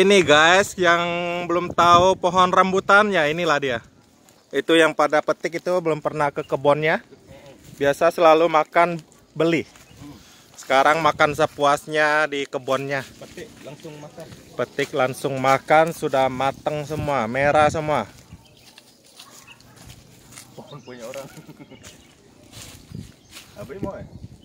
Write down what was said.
Ini guys yang belum tahu pohon rambutan ya inilah dia. Itu yang pada petik itu belum pernah ke kebunnya. Biasa selalu makan beli. Sekarang makan sepuasnya di kebunnya. Petik langsung makan. Petik langsung makan sudah mateng semua, merah semua. Pohon punya orang. mau